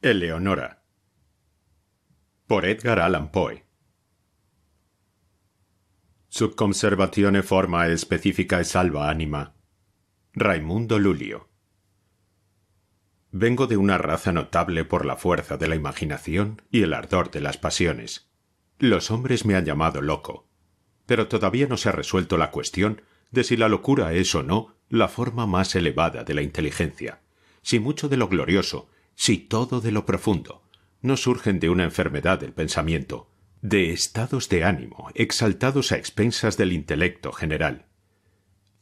Eleonora por Edgar Allan Poe. Su forma específica es salva ánima. Raimundo Lulio. Vengo de una raza notable por la fuerza de la imaginación y el ardor de las pasiones. Los hombres me han llamado loco, pero todavía no se ha resuelto la cuestión de si la locura es o no la forma más elevada de la inteligencia, si mucho de lo glorioso si todo de lo profundo, no surgen de una enfermedad del pensamiento, de estados de ánimo exaltados a expensas del intelecto general.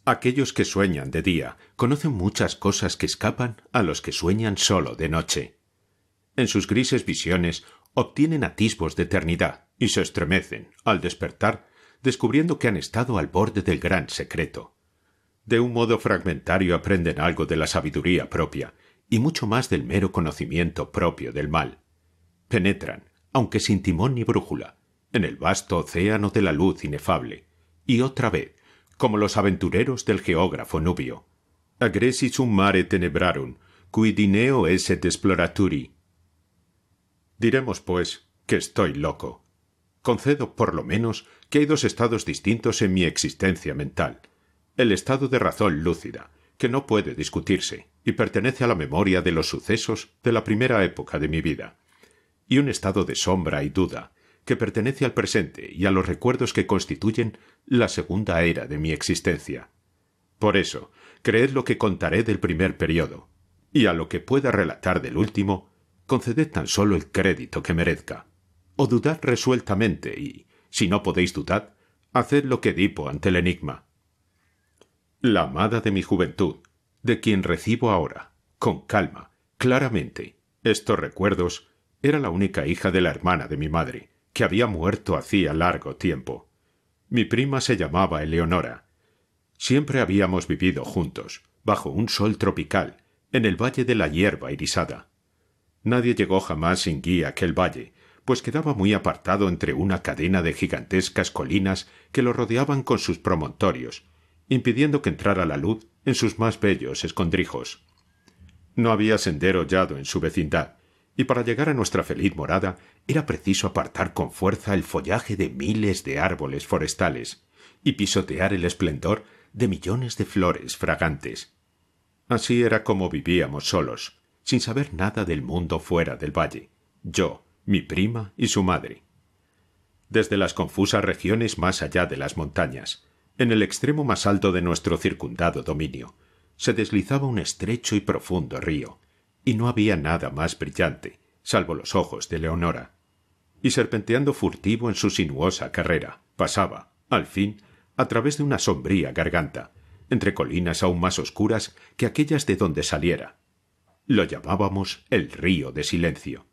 Aquellos que sueñan de día conocen muchas cosas que escapan a los que sueñan solo de noche. En sus grises visiones obtienen atisbos de eternidad y se estremecen, al despertar, descubriendo que han estado al borde del gran secreto. De un modo fragmentario aprenden algo de la sabiduría propia y mucho más del mero conocimiento propio del mal. Penetran, aunque sin timón ni brújula, en el vasto océano de la luz inefable, y otra vez, como los aventureros del geógrafo nubio. agresis un mare tenebrarum, cui dineo eset exploraturi. Diremos, pues, que estoy loco. Concedo, por lo menos, que hay dos estados distintos en mi existencia mental. El estado de razón lúcida, que no puede discutirse, y pertenece a la memoria de los sucesos de la primera época de mi vida, y un estado de sombra y duda, que pertenece al presente y a los recuerdos que constituyen la segunda era de mi existencia. Por eso, creed lo que contaré del primer periodo, y a lo que pueda relatar del último, conceded tan solo el crédito que merezca. O dudad resueltamente y, si no podéis dudar, haced lo que dipo ante el enigma. La amada de mi juventud, de quien recibo ahora, con calma, claramente, estos recuerdos, era la única hija de la hermana de mi madre, que había muerto hacía largo tiempo. Mi prima se llamaba Eleonora. Siempre habíamos vivido juntos, bajo un sol tropical, en el valle de la hierba irisada. Nadie llegó jamás sin guía a aquel valle, pues quedaba muy apartado entre una cadena de gigantescas colinas que lo rodeaban con sus promontorios, impidiendo que entrara la luz en sus más bellos escondrijos. No había sendero hollado en su vecindad, y para llegar a nuestra feliz morada era preciso apartar con fuerza el follaje de miles de árboles forestales y pisotear el esplendor de millones de flores fragantes. Así era como vivíamos solos, sin saber nada del mundo fuera del valle, yo, mi prima y su madre. Desde las confusas regiones más allá de las montañas, en el extremo más alto de nuestro circundado dominio se deslizaba un estrecho y profundo río, y no había nada más brillante, salvo los ojos de Leonora. Y serpenteando furtivo en su sinuosa carrera, pasaba, al fin, a través de una sombría garganta, entre colinas aún más oscuras que aquellas de donde saliera. Lo llamábamos el río de silencio,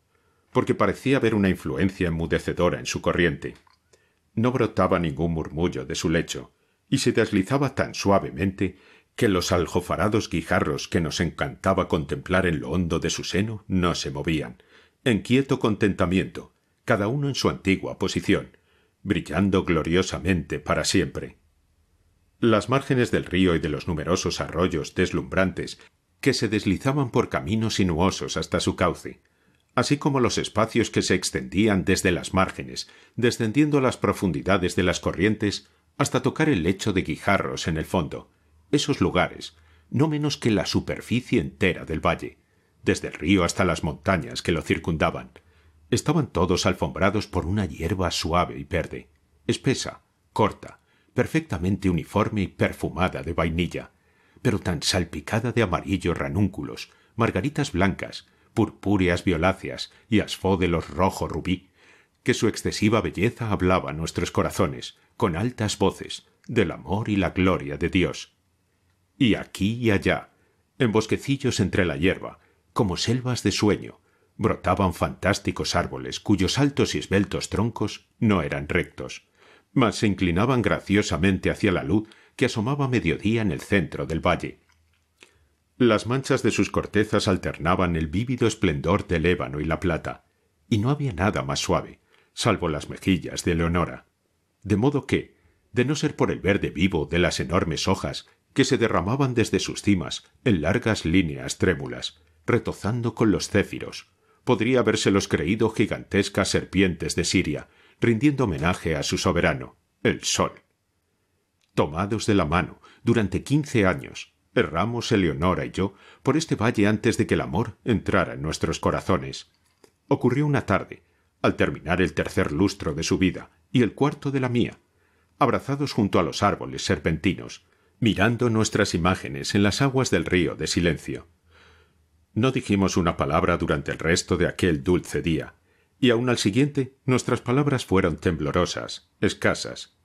porque parecía haber una influencia enmudecedora en su corriente. No brotaba ningún murmullo de su lecho, y se deslizaba tan suavemente que los aljofarados guijarros que nos encantaba contemplar en lo hondo de su seno no se movían, en quieto contentamiento, cada uno en su antigua posición, brillando gloriosamente para siempre. Las márgenes del río y de los numerosos arroyos deslumbrantes que se deslizaban por caminos sinuosos hasta su cauce, así como los espacios que se extendían desde las márgenes, descendiendo a las profundidades de las corrientes hasta tocar el lecho de guijarros en el fondo, esos lugares, no menos que la superficie entera del valle, desde el río hasta las montañas que lo circundaban. Estaban todos alfombrados por una hierba suave y verde, espesa, corta, perfectamente uniforme y perfumada de vainilla, pero tan salpicada de amarillos ranúnculos, margaritas blancas, purpúreas violáceas y asfódelos rojo rubí, que su excesiva belleza hablaba a nuestros corazones, con altas voces, del amor y la gloria de Dios. Y aquí y allá, en bosquecillos entre la hierba, como selvas de sueño, brotaban fantásticos árboles cuyos altos y esbeltos troncos no eran rectos, mas se inclinaban graciosamente hacia la luz que asomaba mediodía en el centro del valle. Las manchas de sus cortezas alternaban el vívido esplendor del ébano y la plata, y no había nada más suave, salvo las mejillas de Leonora. De modo que, de no ser por el verde vivo de las enormes hojas que se derramaban desde sus cimas en largas líneas trémulas, retozando con los céfiros, podría habérselos creído gigantescas serpientes de Siria, rindiendo homenaje a su soberano, el sol. Tomados de la mano durante quince años, erramos Eleonora y yo por este valle antes de que el amor entrara en nuestros corazones. Ocurrió una tarde, al terminar el tercer lustro de su vida y el cuarto de la mía, abrazados junto a los árboles serpentinos, mirando nuestras imágenes en las aguas del río de silencio. No dijimos una palabra durante el resto de aquel dulce día, y aun al siguiente nuestras palabras fueron temblorosas, escasas.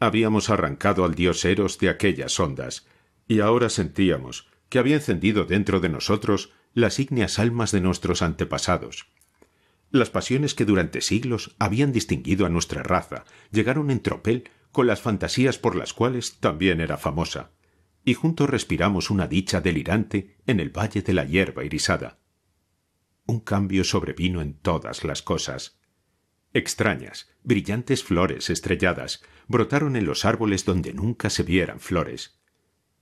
Habíamos arrancado al dios Eros de aquellas ondas, y ahora sentíamos que había encendido dentro de nosotros las ígneas almas de nuestros antepasados, las pasiones que durante siglos habían distinguido a nuestra raza llegaron en tropel con las fantasías por las cuales también era famosa, y juntos respiramos una dicha delirante en el valle de la hierba irisada. Un cambio sobrevino en todas las cosas. Extrañas, brillantes flores estrelladas brotaron en los árboles donde nunca se vieran flores.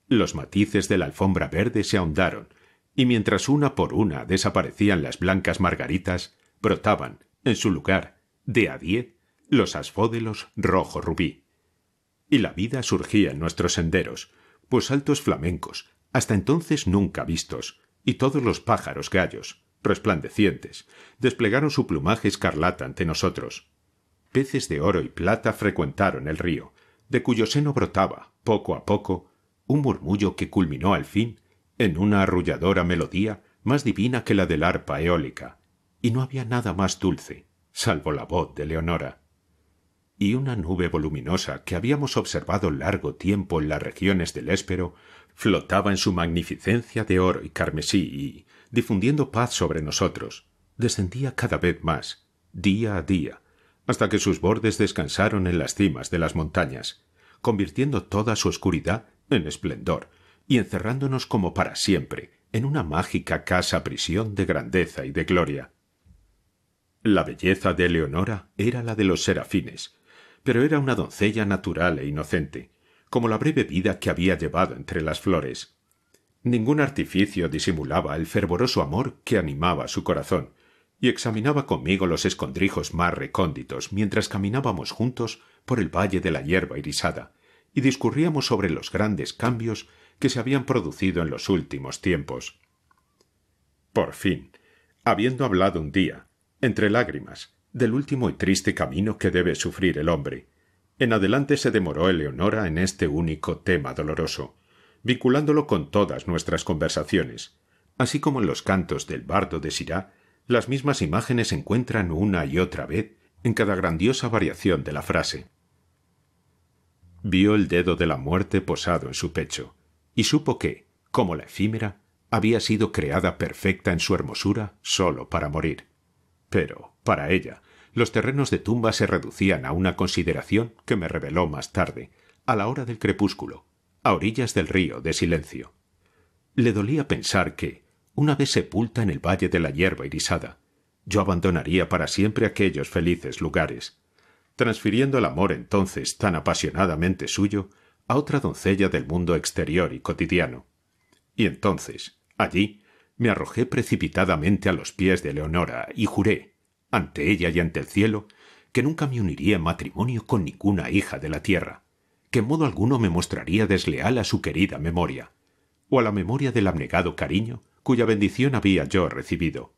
Los matices de la alfombra verde se ahondaron, y mientras una por una desaparecían las blancas margaritas, brotaban, en su lugar, de a diez, los asfódelos rojo rubí. Y la vida surgía en nuestros senderos, pues altos flamencos, hasta entonces nunca vistos, y todos los pájaros gallos, resplandecientes, desplegaron su plumaje escarlata ante nosotros. Peces de oro y plata frecuentaron el río, de cuyo seno brotaba, poco a poco, un murmullo que culminó al fin en una arrulladora melodía más divina que la del arpa eólica, y no había nada más dulce, salvo la voz de Leonora. Y una nube voluminosa que habíamos observado largo tiempo en las regiones del Espero flotaba en su magnificencia de oro y carmesí y, difundiendo paz sobre nosotros, descendía cada vez más, día a día, hasta que sus bordes descansaron en las cimas de las montañas, convirtiendo toda su oscuridad en esplendor y encerrándonos como para siempre en una mágica casa prisión de grandeza y de gloria. La belleza de Leonora era la de los serafines, pero era una doncella natural e inocente, como la breve vida que había llevado entre las flores. Ningún artificio disimulaba el fervoroso amor que animaba su corazón, y examinaba conmigo los escondrijos más recónditos mientras caminábamos juntos por el valle de la hierba irisada, y discurríamos sobre los grandes cambios que se habían producido en los últimos tiempos. Por fin, habiendo hablado un día, entre lágrimas, del último y triste camino que debe sufrir el hombre. En adelante se demoró Eleonora en este único tema doloroso, vinculándolo con todas nuestras conversaciones, así como en los cantos del bardo de Sirá, las mismas imágenes se encuentran una y otra vez en cada grandiosa variación de la frase. Vio el dedo de la muerte posado en su pecho, y supo que, como la efímera, había sido creada perfecta en su hermosura sólo para morir. Pero, para ella, los terrenos de tumba se reducían a una consideración que me reveló más tarde, a la hora del crepúsculo, a orillas del río de silencio. Le dolía pensar que, una vez sepulta en el valle de la hierba irisada, yo abandonaría para siempre aquellos felices lugares, transfiriendo el amor entonces tan apasionadamente suyo a otra doncella del mundo exterior y cotidiano. Y entonces, allí, me arrojé precipitadamente a los pies de Leonora y juré, ante ella y ante el cielo, que nunca me uniría en matrimonio con ninguna hija de la tierra, que en modo alguno me mostraría desleal a su querida memoria, o a la memoria del abnegado cariño cuya bendición había yo recibido.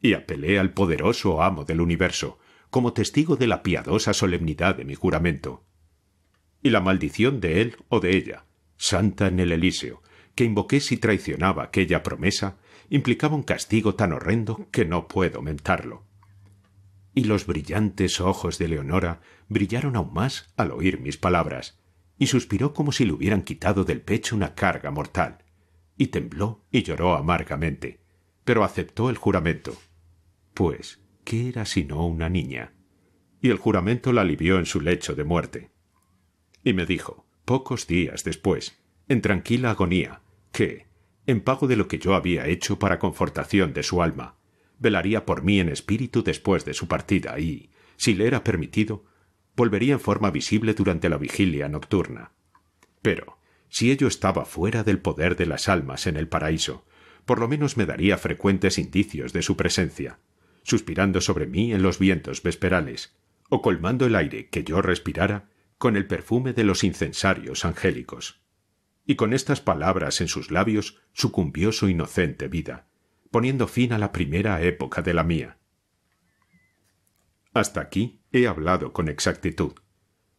Y apelé al poderoso amo del universo, como testigo de la piadosa solemnidad de mi juramento. Y la maldición de él o de ella, santa en el Elíseo, que invoqué si traicionaba aquella promesa implicaba un castigo tan horrendo que no puedo mentarlo. Y los brillantes ojos de Leonora brillaron aún más al oír mis palabras, y suspiró como si le hubieran quitado del pecho una carga mortal, y tembló y lloró amargamente, pero aceptó el juramento. Pues, ¿qué era sino una niña? Y el juramento la alivió en su lecho de muerte. Y me dijo, pocos días después, en tranquila agonía, que, en pago de lo que yo había hecho para confortación de su alma, velaría por mí en espíritu después de su partida y, si le era permitido, volvería en forma visible durante la vigilia nocturna. Pero, si ello estaba fuera del poder de las almas en el paraíso, por lo menos me daría frecuentes indicios de su presencia, suspirando sobre mí en los vientos vesperales, o colmando el aire que yo respirara con el perfume de los incensarios angélicos. Y con estas palabras en sus labios sucumbió su inocente vida, poniendo fin a la primera época de la mía. Hasta aquí he hablado con exactitud.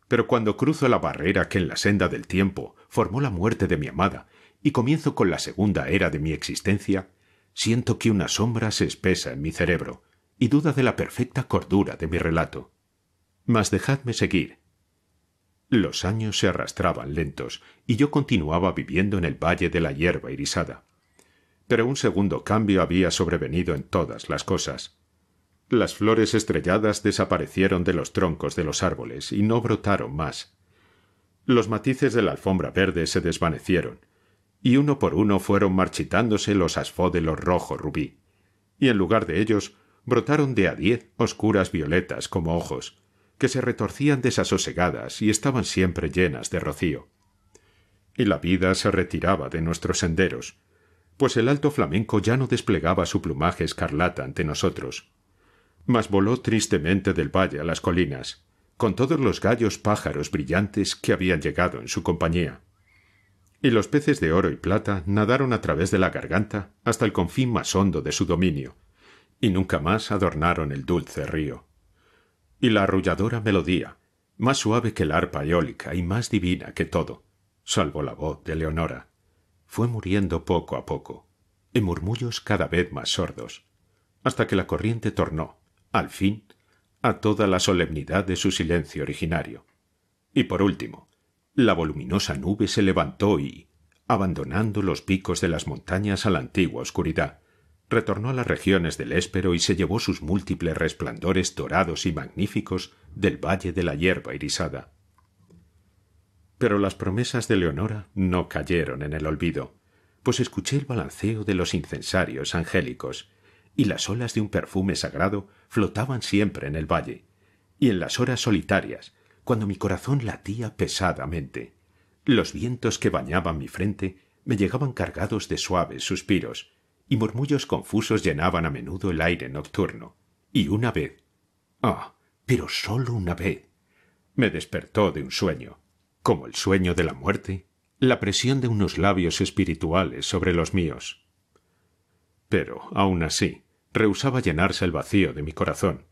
Pero cuando cruzo la barrera que en la senda del tiempo formó la muerte de mi amada y comienzo con la segunda era de mi existencia, siento que una sombra se espesa en mi cerebro y duda de la perfecta cordura de mi relato. Mas dejadme seguir, los años se arrastraban lentos y yo continuaba viviendo en el valle de la hierba irisada. Pero un segundo cambio había sobrevenido en todas las cosas. Las flores estrelladas desaparecieron de los troncos de los árboles y no brotaron más. Los matices de la alfombra verde se desvanecieron, y uno por uno fueron marchitándose los asfódelos rojo rubí, y en lugar de ellos brotaron de a diez oscuras violetas como ojos, que se retorcían desasosegadas y estaban siempre llenas de rocío. Y la vida se retiraba de nuestros senderos, pues el alto flamenco ya no desplegaba su plumaje escarlata ante nosotros. Mas voló tristemente del valle a las colinas, con todos los gallos pájaros brillantes que habían llegado en su compañía. Y los peces de oro y plata nadaron a través de la garganta hasta el confín más hondo de su dominio, y nunca más adornaron el dulce río y la arrulladora melodía, más suave que la arpa eólica y más divina que todo, salvo la voz de Leonora, fue muriendo poco a poco, en murmullos cada vez más sordos, hasta que la corriente tornó, al fin, a toda la solemnidad de su silencio originario. Y por último, la voluminosa nube se levantó y, abandonando los picos de las montañas a la antigua oscuridad, retornó a las regiones del Héspero y se llevó sus múltiples resplandores dorados y magníficos del valle de la hierba irisada. Pero las promesas de Leonora no cayeron en el olvido, pues escuché el balanceo de los incensarios angélicos, y las olas de un perfume sagrado flotaban siempre en el valle, y en las horas solitarias, cuando mi corazón latía pesadamente, los vientos que bañaban mi frente me llegaban cargados de suaves suspiros, y murmullos confusos llenaban a menudo el aire nocturno. Y una vez, ah, pero solo una vez, me despertó de un sueño, como el sueño de la muerte, la presión de unos labios espirituales sobre los míos. Pero, aun así, rehusaba llenarse el vacío de mi corazón.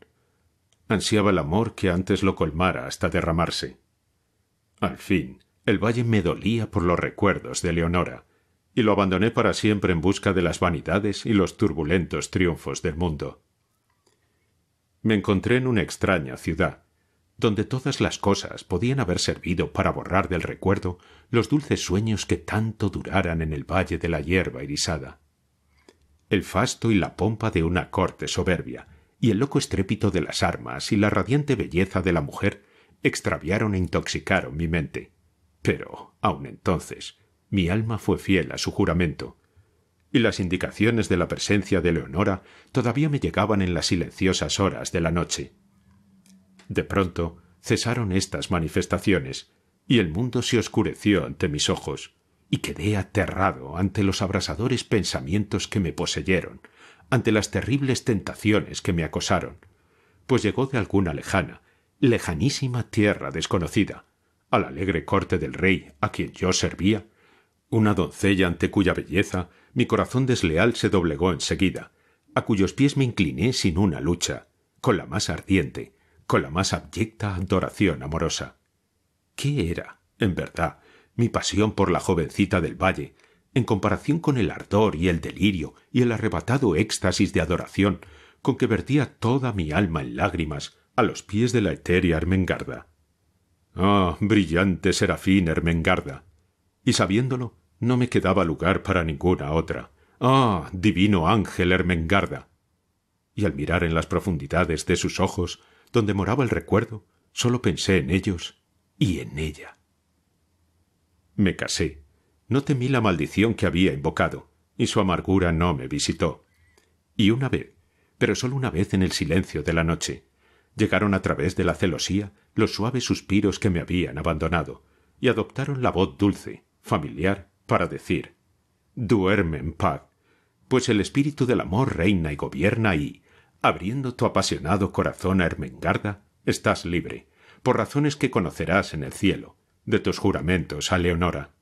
Ansiaba el amor que antes lo colmara hasta derramarse. Al fin, el valle me dolía por los recuerdos de Leonora, y lo abandoné para siempre en busca de las vanidades y los turbulentos triunfos del mundo. Me encontré en una extraña ciudad, donde todas las cosas podían haber servido para borrar del recuerdo los dulces sueños que tanto duraran en el valle de la hierba irisada. El fasto y la pompa de una corte soberbia, y el loco estrépito de las armas y la radiante belleza de la mujer extraviaron e intoxicaron mi mente. Pero, aun entonces, mi alma fue fiel a su juramento, y las indicaciones de la presencia de Leonora todavía me llegaban en las silenciosas horas de la noche. De pronto cesaron estas manifestaciones, y el mundo se oscureció ante mis ojos, y quedé aterrado ante los abrasadores pensamientos que me poseyeron, ante las terribles tentaciones que me acosaron, pues llegó de alguna lejana, lejanísima tierra desconocida, al alegre corte del rey a quien yo servía, una doncella ante cuya belleza mi corazón desleal se doblegó enseguida, a cuyos pies me incliné sin una lucha, con la más ardiente, con la más abyecta adoración amorosa. ¿Qué era, en verdad, mi pasión por la jovencita del valle, en comparación con el ardor y el delirio y el arrebatado éxtasis de adoración con que vertía toda mi alma en lágrimas a los pies de la etérea Ermengarda? Ah, brillante serafín Ermengarda. Y sabiéndolo, no me quedaba lugar para ninguna otra. ¡Ah, divino ángel Ermengarda! Y al mirar en las profundidades de sus ojos, donde moraba el recuerdo, solo pensé en ellos y en ella. Me casé. No temí la maldición que había invocado, y su amargura no me visitó. Y una vez, pero solo una vez en el silencio de la noche, llegaron a través de la celosía los suaves suspiros que me habían abandonado, y adoptaron la voz dulce, familiar para decir, duerme en paz, pues el espíritu del amor reina y gobierna y, abriendo tu apasionado corazón a Ermengarda, estás libre, por razones que conocerás en el cielo, de tus juramentos a Leonora.